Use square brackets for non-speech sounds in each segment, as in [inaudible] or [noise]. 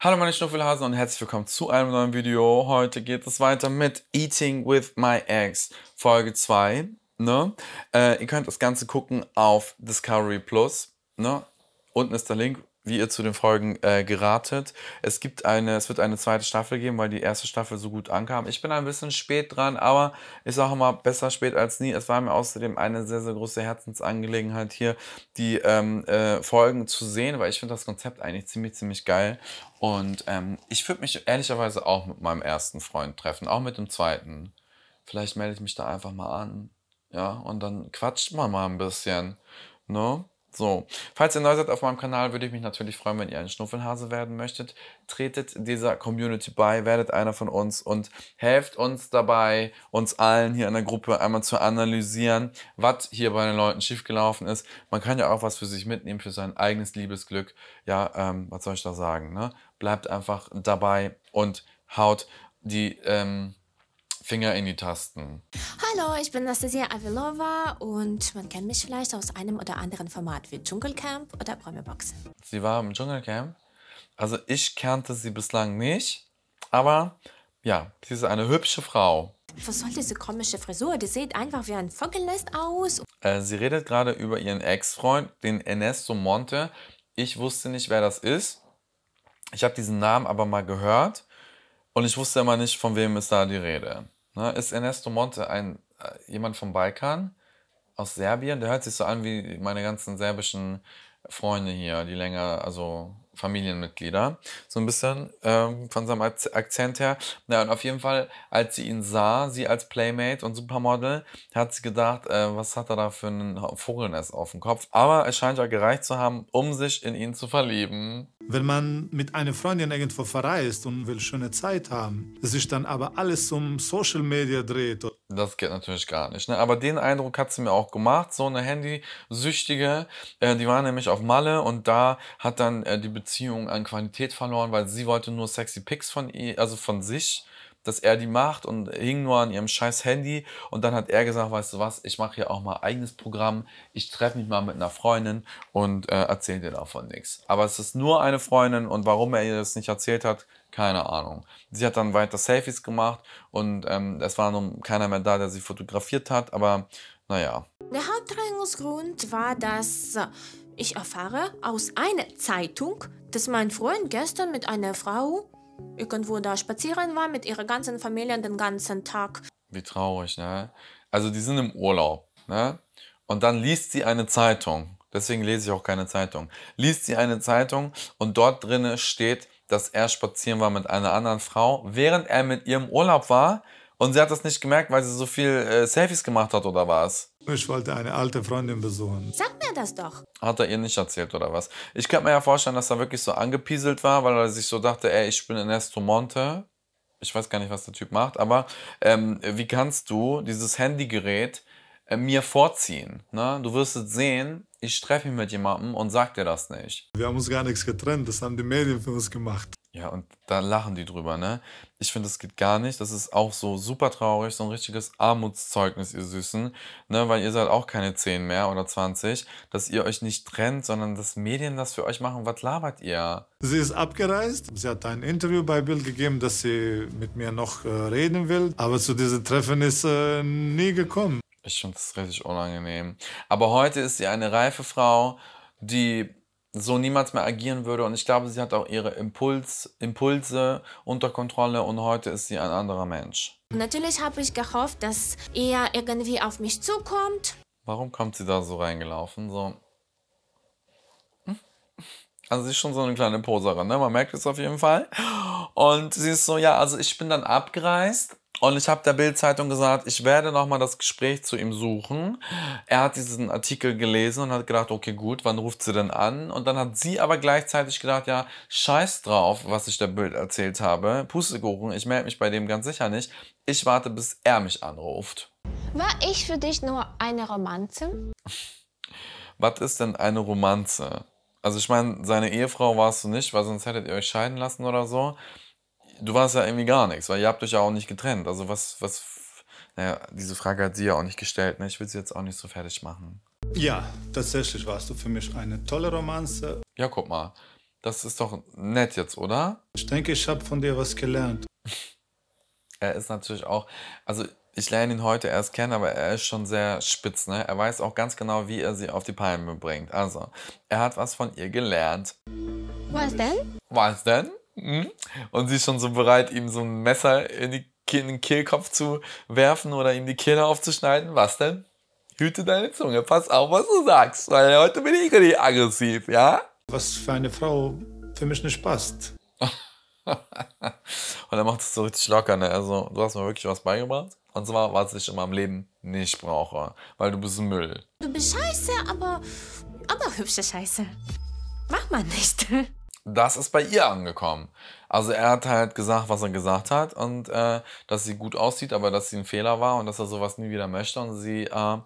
Hallo meine Schnuffelhasen und herzlich willkommen zu einem neuen Video. Heute geht es weiter mit Eating with my Ex, Folge 2. Ne? Äh, ihr könnt das Ganze gucken auf Discovery Plus. Ne? Unten ist der Link, wie ihr zu den Folgen äh, geratet. Es gibt eine, es wird eine zweite Staffel geben, weil die erste Staffel so gut ankam. Ich bin ein bisschen spät dran, aber ich sage immer besser spät als nie. Es war mir außerdem eine sehr, sehr große Herzensangelegenheit hier, die ähm, äh, Folgen zu sehen, weil ich finde das Konzept eigentlich ziemlich, ziemlich geil. Und ähm, ich würde mich ehrlicherweise auch mit meinem ersten Freund treffen, auch mit dem zweiten. Vielleicht melde ich mich da einfach mal an. Ja, und dann quatscht man mal ein bisschen. Ne? No? So, falls ihr neu seid auf meinem Kanal, würde ich mich natürlich freuen, wenn ihr ein Schnuffelhase werden möchtet. Tretet dieser Community bei, werdet einer von uns und helft uns dabei, uns allen hier in der Gruppe einmal zu analysieren, was hier bei den Leuten schiefgelaufen ist. Man kann ja auch was für sich mitnehmen, für sein eigenes Liebesglück. Ja, ähm, was soll ich da sagen? Ne? Bleibt einfach dabei und haut die... Ähm, Finger in die Tasten. Hallo, ich bin Nastasia Avilova und man kennt mich vielleicht aus einem oder anderen Format wie Dschungelcamp oder Promi-Box. Sie war im Dschungelcamp. Also ich kannte sie bislang nicht, aber ja, sie ist eine hübsche Frau. Was soll diese komische Frisur? Die sieht einfach wie ein Vogelnest aus. Äh, sie redet gerade über ihren Ex-Freund, den Ernesto Monte. Ich wusste nicht, wer das ist. Ich habe diesen Namen aber mal gehört und ich wusste immer nicht, von wem ist da die Rede ne, ist Ernesto Monte ein, äh, jemand vom Balkan aus Serbien. Der hört sich so an wie meine ganzen serbischen Freunde hier, die länger, also Familienmitglieder, so ein bisschen ähm, von seinem Akzent her. Na, und auf jeden Fall, als sie ihn sah, sie als Playmate und Supermodel, hat sie gedacht, äh, was hat er da für ein Vogelnest auf dem Kopf? Aber es scheint ja gereicht zu haben, um sich in ihn zu verlieben. Wenn man mit einer Freundin irgendwo verreist und will schöne Zeit haben, sich dann aber alles um Social Media dreht. Das geht natürlich gar nicht. Ne? Aber den Eindruck hat sie mir auch gemacht, so eine Handysüchtige. Äh, die war nämlich auf Malle und da hat dann äh, die Beziehung an Qualität verloren, weil sie wollte nur sexy Pics von ihr, also von sich dass er die macht und hing nur an ihrem scheiß Handy. Und dann hat er gesagt, weißt du was, ich mache hier auch mal eigenes Programm. Ich treffe mich mal mit einer Freundin und äh, erzähle dir davon nichts. Aber es ist nur eine Freundin und warum er ihr das nicht erzählt hat, keine Ahnung. Sie hat dann weiter Selfies gemacht und ähm, es war nun keiner mehr da, der sie fotografiert hat, aber naja. Der Haupttrennungsgrund war, dass ich erfahre aus einer Zeitung, dass mein Freund gestern mit einer Frau irgendwo da spazieren war mit ihrer ganzen Familie den ganzen Tag. Wie traurig, ne? Also die sind im Urlaub, ne? Und dann liest sie eine Zeitung. Deswegen lese ich auch keine Zeitung. Liest sie eine Zeitung und dort drinne steht, dass er spazieren war mit einer anderen Frau, während er mit ihr im Urlaub war. Und sie hat das nicht gemerkt, weil sie so viel äh, Selfies gemacht hat oder was? Ich wollte eine alte Freundin besuchen. Sag mir das doch. Hat er ihr nicht erzählt oder was? Ich könnte mir ja vorstellen, dass er wirklich so angepieselt war, weil er sich so dachte, ey, ich bin Ernesto Monte. Ich weiß gar nicht, was der Typ macht, aber ähm, wie kannst du dieses Handygerät äh, mir vorziehen? Ne? Du wirst es sehen, ich treffe mich mit jemandem und sag dir das nicht. Wir haben uns gar nichts getrennt, das haben die Medien für uns gemacht. Ja, und da lachen die drüber, ne? Ich finde, das geht gar nicht. Das ist auch so super traurig, so ein richtiges Armutszeugnis, ihr Süßen, ne? Weil ihr seid auch keine 10 mehr oder 20, dass ihr euch nicht trennt, sondern dass Medien das für euch machen. Was labert ihr? Sie ist abgereist. Sie hat ein Interview bei Bild gegeben, dass sie mit mir noch äh, reden will. Aber zu diesem Treffen ist äh, nie gekommen. Ich finde das richtig unangenehm. Aber heute ist sie eine reife Frau, die so niemals mehr agieren würde. Und ich glaube, sie hat auch ihre Impuls, Impulse unter Kontrolle und heute ist sie ein anderer Mensch. Natürlich habe ich gehofft, dass er irgendwie auf mich zukommt. Warum kommt sie da so reingelaufen? So. Also sie ist schon so eine kleine Poserin, ne? Man merkt es auf jeden Fall. Und sie ist so, ja, also ich bin dann abgereist und ich habe der Bildzeitung gesagt, ich werde nochmal das Gespräch zu ihm suchen. Er hat diesen Artikel gelesen und hat gedacht, okay, gut, wann ruft sie denn an? Und dann hat sie aber gleichzeitig gedacht, ja, scheiß drauf, was ich der Bild erzählt habe. Pustekuchen, ich melde mich bei dem ganz sicher nicht. Ich warte, bis er mich anruft. War ich für dich nur eine Romanze? was ist denn eine Romanze? Also ich meine, seine Ehefrau warst du nicht, weil sonst hättet ihr euch scheiden lassen oder so du warst ja irgendwie gar nichts, weil ihr habt euch ja auch nicht getrennt. Also was, was, naja, diese Frage hat sie ja auch nicht gestellt. Ne? Ich will sie jetzt auch nicht so fertig machen. Ja, tatsächlich warst du für mich eine tolle Romanze. Ja, guck mal, das ist doch nett jetzt, oder? Ich denke, ich habe von dir was gelernt. [laughs] er ist natürlich auch, also ich lerne ihn heute erst kennen, aber er ist schon sehr spitz, ne? Er weiß auch ganz genau, wie er sie auf die Palme bringt. Also, er hat was von ihr gelernt. Was denn? Was denn? Mhm. Und sie ist schon so bereit, ihm so ein Messer in, die, in den Kehlkopf zu werfen oder ihm die Kehle aufzuschneiden. Was denn? Hüte deine Zunge, pass auf, was du sagst, weil heute bin ich richtig aggressiv, ja? Was für eine Frau für mich nicht passt. [laughs] und er macht es so richtig locker, ne? Also, du hast mir wirklich was beigebracht. Und zwar, was ich in meinem Leben nicht brauche, weil du bist Müll. Du bist scheiße, aber, aber hübsche Scheiße. Mach mal nicht. [laughs] das ist bei ihr angekommen. Also er hat halt gesagt, was er gesagt hat und äh, dass sie gut aussieht, aber dass sie ein Fehler war und dass er sowas nie wieder möchte und sie äh,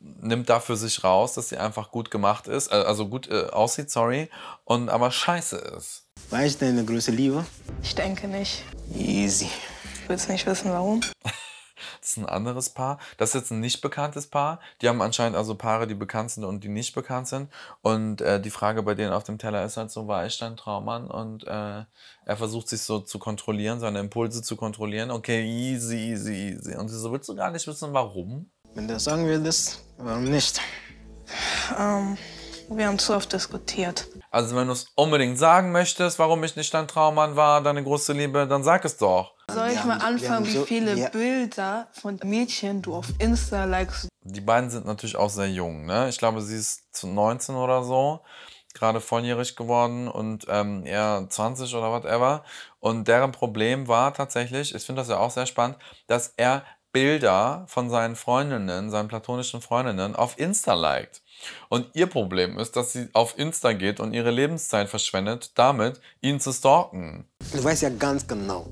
nimmt dafür sich raus, dass sie einfach gut gemacht ist, äh, also gut äh, aussieht, sorry, und aber scheiße ist. War ich deine größte Liebe? Ich denke nicht. Easy. Ich will es nicht wissen, warum. [laughs] Das ist ein anderes Paar. Das ist jetzt ein nicht bekanntes Paar. Die haben anscheinend also Paare, die bekannt sind und die nicht bekannt sind. Und äh, die Frage bei denen auf dem Teller ist halt so, war ich dein Traummann? Und äh, er versucht sich so zu kontrollieren, seine Impulse zu kontrollieren. Okay, easy, easy, easy. Und sie so, willst du gar nicht wissen, warum? Wenn du sagen würdest, warum nicht? Um, ähm, wir haben zu oft diskutiert. Also wenn du es unbedingt sagen möchtest, warum ich nicht dein Traummann war, deine große Liebe, dann sag es doch. Soll ich mal anfangen, wie viele ja. Bilder von Mädchen du auf Insta likest? Die beiden sind natürlich auch sehr jung. Ne? Ich glaube, sie ist zu 19 oder so, gerade volljährig geworden und ähm, er 20 oder whatever. Und deren Problem war tatsächlich, ich finde das ja auch sehr spannend, dass er Bilder von seinen Freundinnen, seinen platonischen Freundinnen auf Insta liked. Und ihr Problem ist, dass sie auf Insta geht und ihre Lebenszeit verschwendet, damit ihn zu stalken. Du weißt ja ganz genau,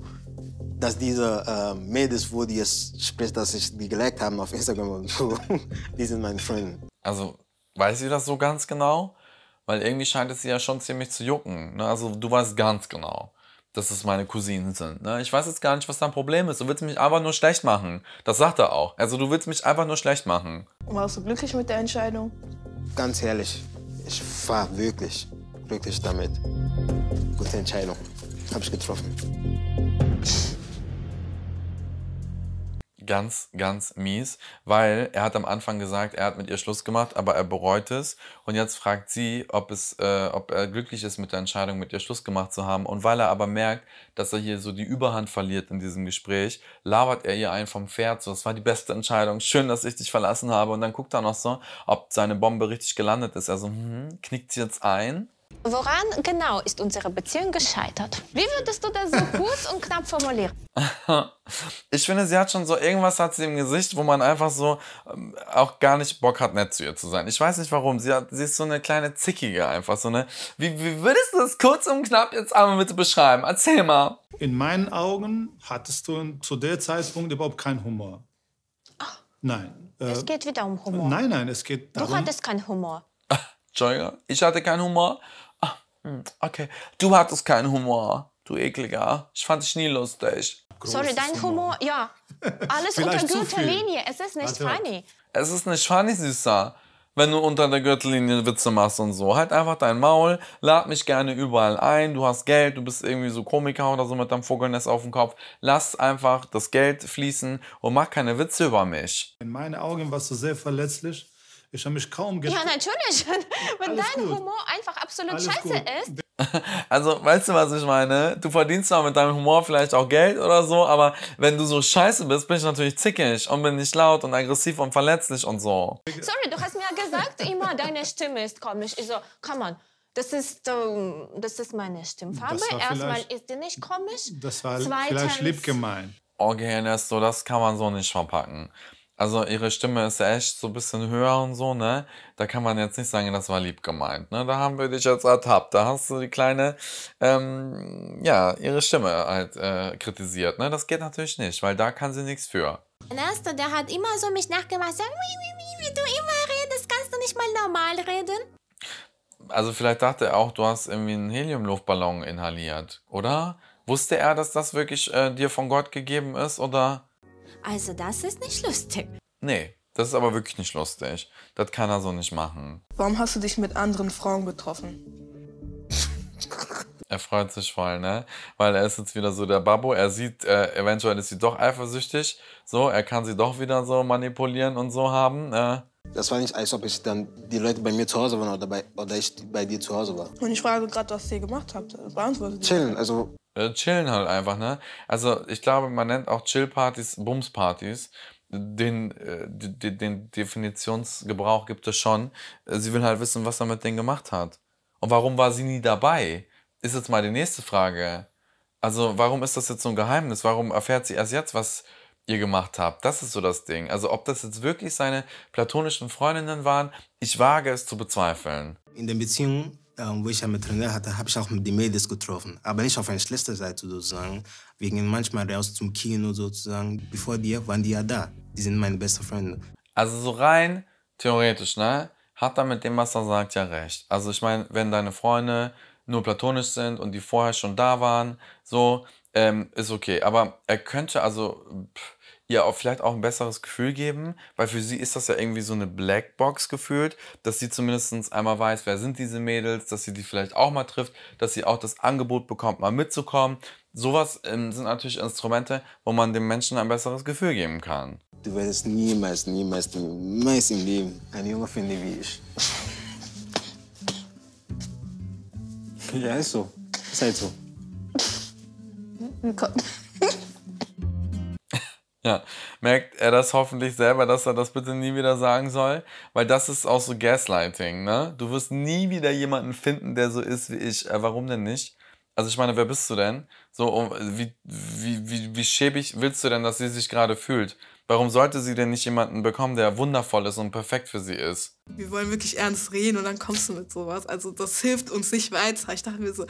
dass diese äh, Mädels, wo die jetzt spricht, dass ich die geliked haben auf Instagram und so, [laughs] die sind meine Freunde. Also weiß sie das so ganz genau? Weil irgendwie scheint es sie ja schon ziemlich zu jucken. Ne? Also du weißt ganz genau, dass es meine Cousinen sind. Ne? Ich weiß jetzt gar nicht, was dein Problem ist. Du willst mich einfach nur schlecht machen. Das sagt er auch. Also du willst mich einfach nur schlecht machen. Warst du glücklich mit der Entscheidung? Ganz ehrlich, ich war wirklich glücklich damit. Gute Entscheidung. Habe ich getroffen ganz, ganz mies, weil er hat am Anfang gesagt, er hat mit ihr Schluss gemacht, aber er bereut es. Und jetzt fragt sie, ob, es, äh, ob er glücklich ist mit der Entscheidung, mit ihr Schluss gemacht zu haben. Und weil er aber merkt, dass er hier so die Überhand verliert in diesem Gespräch, labert er ihr ein vom Pferd. So, das war die beste Entscheidung. Schön, dass ich dich verlassen habe. Und dann guckt er noch so, ob seine Bombe richtig gelandet ist. Also, hm, knickt sie jetzt ein? Woran genau ist unsere Beziehung gescheitert? Wie würdest du das so [laughs] kurz und knapp formulieren? [laughs] Ich finde, sie hat schon so irgendwas hat sie im Gesicht, wo man einfach so ähm, auch gar nicht Bock hat, nett zu ihr zu sein. Ich weiß nicht warum. Sie, hat, sie ist so eine kleine Zickige einfach. So eine, wie, wie würdest du das kurz und knapp jetzt einmal bitte beschreiben? Erzähl mal. In meinen Augen hattest du zu der Zeitpunkt überhaupt keinen Humor. Ach, nein. Äh, es geht wieder um Humor. Nein, nein, es geht darum. Du hattest keinen Humor. [laughs] Entschuldigung, ich hatte keinen Humor. Ah, hm, okay, du hattest keinen Humor, du ekliger. Ich fand dich nie lustig. Großes Sorry, dein Humor, ja. [laughs] Alles unter Gürtellinie, es ist nicht Warte. funny. Es ist nicht funny, Süßer. Wenn du unter der Gürtellinie Witze machst und so. Halt einfach dein Maul, lad mich gerne überall ein, du hast Geld, du bist irgendwie so Komiker oder so mit deinem Vogelnest auf dem Kopf. Lass einfach das Geld fließen und mach keine Witze über mich. In meinen Augen warst du sehr verletzlich ich habe mich kaum getraut. Ja, natürlich. [laughs] Wenn Alles dein gut. Humor einfach absolut Alles scheiße gut. ist. [laughs] Also, weißt du, was ich meine? Du verdienst zwar mit deinem Humor vielleicht auch Geld oder so, aber wenn du so scheiße bist, bin ich natürlich zickig und bin nicht laut und aggressiv und verletzlich und so. Sorry, du hast mir ja gesagt, immer deine Stimme ist komisch. Ich so, komm on. Das ist, ähm, das ist meine Stimmfarbe. Erstmal ist die nicht komisch. Das war Zweitens, vielleicht lieb gemeint. Oh, Gehirn, das kann man so nicht verpacken. Also ihre Stimme ist ja echt so ein bisschen höher und so, ne? Da kann man jetzt nicht sagen, das war lieb gemeint, ne? Da haben wir dich jetzt ertappt. Da hast du die kleine, ähm, ja, ihre Stimme halt äh, kritisiert, ne? Das geht natürlich nicht, weil da kann sie nichts für. Der erste, der hat immer so mich nachgemacht, so, wie, wie, wie, wie du immer redest, kannst du nicht mal normal reden? Also vielleicht dachte er auch, du hast irgendwie einen Heliumluftballon inhaliert, oder? Wusste er, dass das wirklich äh, dir von Gott gegeben ist, oder? Also das ist nicht lustig. Nee, das ist aber wirklich nicht lustig. Das kann er so nicht machen. Warum hast du dich mit anderen Frauen getroffen? [laughs] er freut sich voll, ne? Weil er ist jetzt wieder so der Babbo. Er sieht, äh, eventuell ist sie doch eifersüchtig. So, er kann sie doch wieder so manipulieren und so haben. Äh. Das war nicht, als ob ich dann die Leute bei mir zu Hause waren oder, bei, oder ich bei dir zu Hause war. Und ich frage gerade, was ihr gemacht habt. Beantwortet. Chillen, also äh, chillen halt einfach, ne? Also ich glaube, man nennt auch Chillpartys Bumspartys. Den, äh, den, den Definitionsgebrauch gibt es schon. Sie will halt wissen, was er mit denen gemacht hat. Und warum war sie nie dabei? Ist jetzt mal die nächste Frage. Also, warum ist das jetzt so ein Geheimnis? Warum erfährt sie erst jetzt, was ihr gemacht habt? Das ist so das Ding. Also, ob das jetzt wirklich seine platonischen Freundinnen waren, ich wage es zu bezweifeln. In den Beziehungen ähm, wo ich ja mit Trainer hatte, habe ich auch mit den Mädels getroffen. Aber nicht auf eine schlechte Seite sozusagen. Wir gehen manchmal raus zum Kino sozusagen. Bevor dir waren die ja da. Die sind meine besten Freunde. Also so rein theoretisch, ne? Hat er mit dem, was er sagt, ja recht. Also ich meine, wenn deine Freunde nur platonisch sind und die vorher schon da waren, so, ähm, ist okay. Aber er könnte also... Pff, ihr auch vielleicht auch ein besseres Gefühl geben, weil für sie ist das ja irgendwie so eine Blackbox gefühlt, dass sie zumindest einmal weiß, wer sind diese Mädels, dass sie die vielleicht auch mal trifft, dass sie auch das Angebot bekommt, mal mitzukommen. Sowas ähm, sind natürlich Instrumente, wo man dem Menschen ein besseres Gefühl geben kann. Du wirst niemals, niemals, niemals im Leben einen Junge finden wie ich. ja, ist so. Ist halt so. Ja, merkt er das hoffentlich selber, dass er das bitte nie wieder sagen soll, weil das ist auch so Gaslighting, ne? Du wirst nie wieder jemanden finden, der so ist wie ich. Äh, warum denn nicht? Also ich meine, wer bist du denn? So, wie, wie, wie, wie schäbig willst du denn, dass sie sich gerade fühlt? Warum sollte sie denn nicht jemanden bekommen, der wundervoll ist und perfekt für sie ist? Wir wollen wirklich ernst reden und dann kommst du mit sowas. Also das hilft uns nicht weiter. Ich dachte mir so,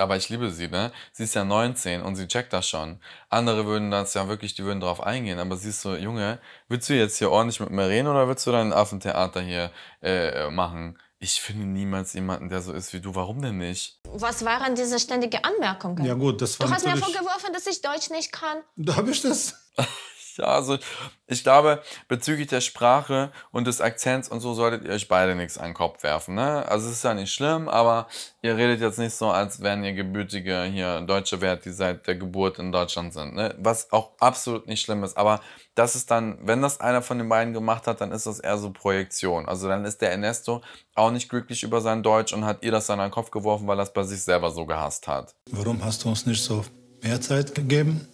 aber ich liebe sie, ne? Sie ist ja 19 und sie checkt das schon. Andere würden das ja wirklich, die würden drauf eingehen, aber sie ist so, Junge, willst du jetzt hier ordentlich mit mir reden oder willst du dein Affentheater hier äh, äh machen? Ich finde niemals jemanden, der so ist wie du. Warum denn nicht? Was waren diese ständigen Anmerkungen? Ja gut, das war Du hast mir vorgeworfen, dass ich Deutsch nicht kann. Da habe ich das. [laughs] Ja, also ich glaube, bezüglich der Sprache und des Akzents und so solltet ihr euch beide nichts an den Kopf werfen. Ne? Also es ist ja nicht schlimm, aber ihr redet jetzt nicht so, als wären ihr gebürtige hier Deutsche wert, die seit der Geburt in Deutschland sind. Ne? Was auch absolut nicht schlimm ist. Aber das ist dann, wenn das einer von den beiden gemacht hat, dann ist das eher so Projektion. Also dann ist der Ernesto auch nicht glücklich über sein Deutsch und hat ihr das dann an den Kopf geworfen, weil er es bei sich selber so gehasst hat. Warum hast du uns nicht so mehr Zeit gegeben?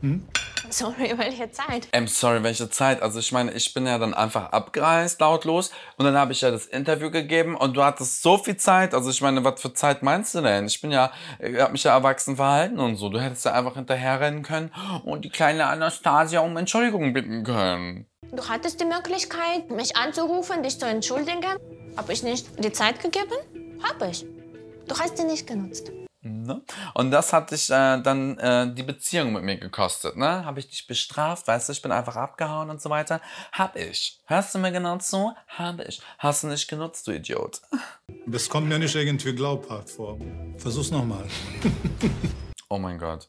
Hm? sorry, welche Zeit? I'm ähm, sorry, welche Zeit? Also ich meine, ich bin ja dann einfach abgereist, lautlos. Und dann habe ich ja das Interview gegeben und du hattest so viel Zeit. Also ich meine, was für Zeit meinst du denn? Ich bin ja, ich habe mich ja erwachsen verhalten und so. Du hättest ja einfach hinterherrennen können und die kleine Anastasia um Entschuldigung bitten können. Du hattest die Möglichkeit, mich anzurufen, dich zu entschuldigen. Habe ich nicht die Zeit gegeben? Habe ich. Du hast sie nicht genutzt. Ne? Und das hat dich äh, dann äh, die Beziehung mit mir gekostet. Ne? Habe ich dich bestraft, weißt du, ich bin einfach abgehauen und so weiter. Habe ich. Hörst du mir genau zu? Habe ich. Hast du nicht genutzt, du Idiot. Das kommt mir nicht irgendwie glaubhaft vor. Versuch's nochmal. [laughs] oh mein Gott.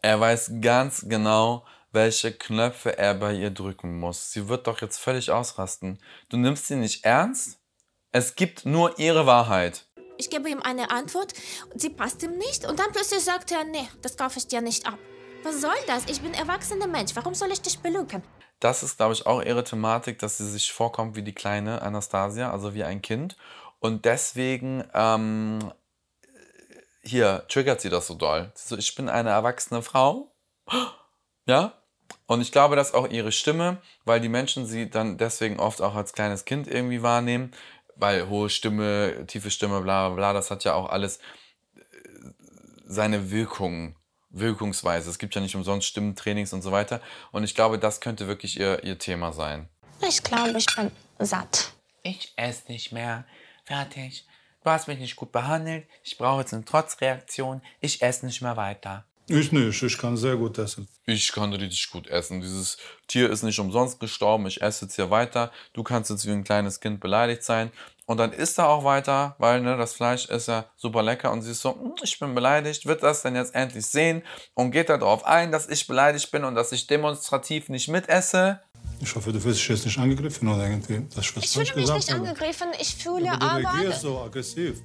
Er weiß ganz genau, welche Knöpfe er bei ihr drücken muss. Sie wird doch jetzt völlig ausrasten. Du nimmst sie nicht ernst? Es gibt nur ihre Wahrheit ich gebe ihm eine Antwort, sie passt ihm nicht und dann plötzlich sagt er, nee, das kaufe ich dir nicht ab. Was soll das? Ich bin erwachsener Mensch, warum soll ich dich belügen? Das ist, glaube ich, auch ihre Thematik, dass sie sich vorkommt wie die kleine Anastasia, also wie ein Kind. Und deswegen ähm, hier triggert sie das so doll. So, ich bin eine erwachsene Frau. Ja? Und ich glaube, dass auch ihre Stimme, weil die Menschen sie dann deswegen oft auch als kleines Kind irgendwie wahrnehmen, weil hohe Stimme, tiefe Stimme, bla bla bla, das hat ja auch alles äh, seine Wirkungen, Wirkungsweise. Es gibt ja nicht umsonst Stimmentrainings und so weiter. Und ich glaube, das könnte wirklich ihr, ihr Thema sein. Ich glaube, ich bin satt. Ich esse nicht mehr. Fertig. Du hast mich nicht gut behandelt. Ich brauche jetzt eine Trotzreaktion. Ich esse nicht mehr weiter. Ich nicht, ich kann sehr gut essen. Ich kann richtig gut essen. Dieses Tier ist nicht umsonst gestorben, ich esse jetzt hier weiter. Du kannst jetzt wie ein kleines Kind beleidigt sein. Und dann isst er auch weiter, weil ne, das Fleisch ist ja super lecker und sie ist so, hm, ich bin beleidigt, wird das denn jetzt endlich sehen und geht darauf ein, dass ich beleidigt bin und dass ich demonstrativ nicht mitesse. Ich hoffe, du fühlst dich jetzt nicht angegriffen oder irgendwie. Das ich fühle mich gesagt, nicht angegriffen, ich fühle aber... Du reagierst aber so aggressiv.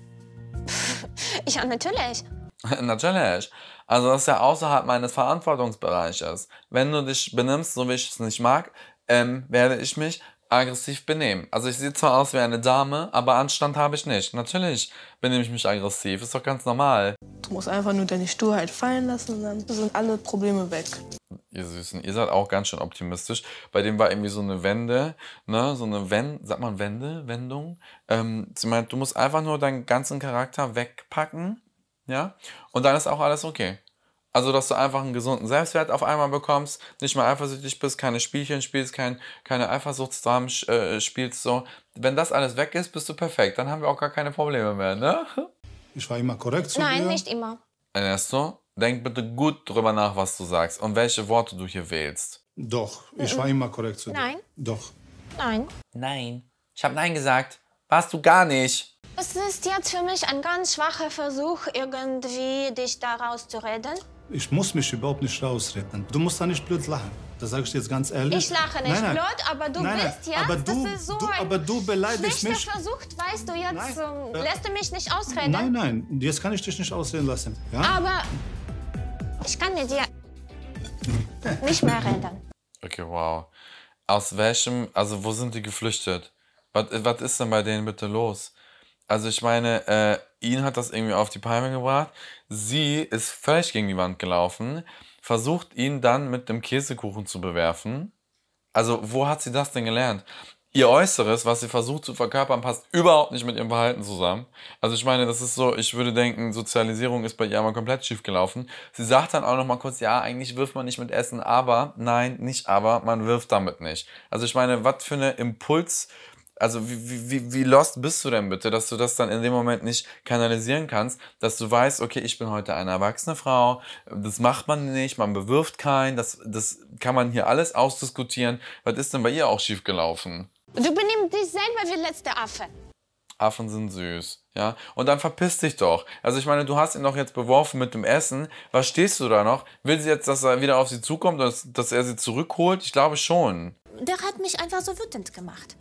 [laughs] ja, natürlich. [laughs] natürlich. Also das ist ja außerhalb meines Verantwortungsbereiches. Wenn du dich benimmst, so wie ich es nicht mag, ähm, werde ich mich aggressiv benehmen. Also ich sehe zwar aus wie eine Dame, aber Anstand habe ich nicht. Natürlich benehme ich mich aggressiv, ist doch ganz normal. Du musst einfach nur deine Sturheit fallen lassen und dann sind alle Probleme weg. Ihr Süßen, ihr seid auch ganz schön optimistisch. Bei dem war irgendwie so eine Wende, ne, so eine Wend, sagt man Wende, Wendung. Ähm, sie meint, du musst einfach nur deinen ganzen Charakter wegpacken ja? Und dann ist auch alles okay. Also, dass du einfach einen gesunden Selbstwert auf einmal bekommst, nicht mehr eifersüchtig bist, keine Spielchen spielst, kein, keine Eifersuchtsdramen äh, spielst, so. Wenn das alles weg ist, bist du perfekt. Dann haben wir auch gar keine Probleme mehr, ne? [laughs] Ich war immer korrekt zu Nein, dir. nicht immer. Ernesto, denk bitte gut drüber nach, was du sagst und welche Worte du hier wählst. Doch, ich mhm. war immer korrekt zu dir. Nein. Doch. Nein. Nein. Ich habe Nein gesagt. Warst du gar nicht. Es ist jetzt für mich ein ganz schwacher Versuch, irgendwie dich da rauszureden. Ich muss mich überhaupt nicht rausreden. Du musst da nicht blöd lachen. Das sage ich dir jetzt ganz ehrlich. Ich lache nicht nein, nein. blöd, aber du nein, bist jetzt. Aber du, das ist so du, aber du beleidigst mich. Versuch, weißt du jetzt. Ähm, äh, lässt du mich nicht ausreden? Nein, nein. Jetzt kann ich dich nicht ausreden lassen. Ja? Aber ich kann mit dir nicht mehr reden. Okay, wow. Aus welchem, also wo sind die geflüchtet? Äh, was ist denn bei denen bitte los? Also ich meine, äh, ihn hat das irgendwie auf die Palme gebracht. Sie ist völlig gegen die Wand gelaufen, versucht ihn dann mit dem Käsekuchen zu bewerfen. Also wo hat sie das denn gelernt? Ihr Äußeres, was sie versucht zu verkörpern, passt überhaupt nicht mit ihrem Verhalten zusammen. Also ich meine, das ist so, ich würde denken, Sozialisierung ist bei ihr einmal komplett schief gelaufen. Sie sagt dann auch noch mal kurz, ja, eigentlich wirft man nicht mit Essen, aber nein, nicht aber, man wirft damit nicht. Also ich meine, was für eine Impuls also wie, wie, wie lost bist du denn bitte, dass du das dann in dem Moment nicht kanalisieren kannst, dass du weißt, okay, ich bin heute eine erwachsene Frau, das macht man nicht, man bewirft keinen, das, das kann man hier alles ausdiskutieren. Was ist denn bei ihr auch schiefgelaufen? Du benimmst dich selber wie letzte Affe. Affen sind süß. Ja, und dann verpiss dich doch. Also ich meine, du hast ihn doch jetzt beworfen mit dem Essen. Was stehst du da noch? Will sie jetzt, dass er wieder auf sie zukommt dass, dass er sie zurückholt? Ich glaube schon. Der hat mich einfach so wütend gemacht.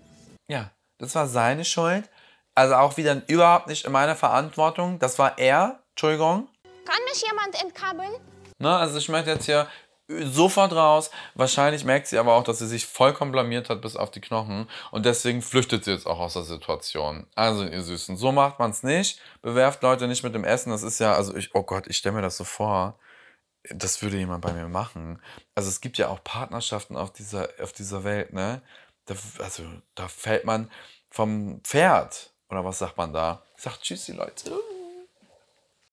Ja, das war seine Schuld. Also auch wieder überhaupt nicht in meiner Verantwortung. Das war er. Entschuldigung. Kann mich jemand entkabeln? Na, ne, also ich möchte jetzt hier sofort raus. Wahrscheinlich merkt sie aber auch, dass sie sich vollkommen blamiert hat bis auf die Knochen. Und deswegen flüchtet sie jetzt auch aus der Situation. Also, ihr Süßen, so macht man es nicht. Bewerft Leute nicht mit dem Essen. Das ist ja, also ich, oh Gott, ich stelle mir das so vor. Das würde jemand bei mir machen. Also es gibt ja auch Partnerschaften auf dieser, auf dieser Welt, ne? da, also da fällt man vom Pferd. Oder was sagt man da? Sagt Tschüssi, Leute.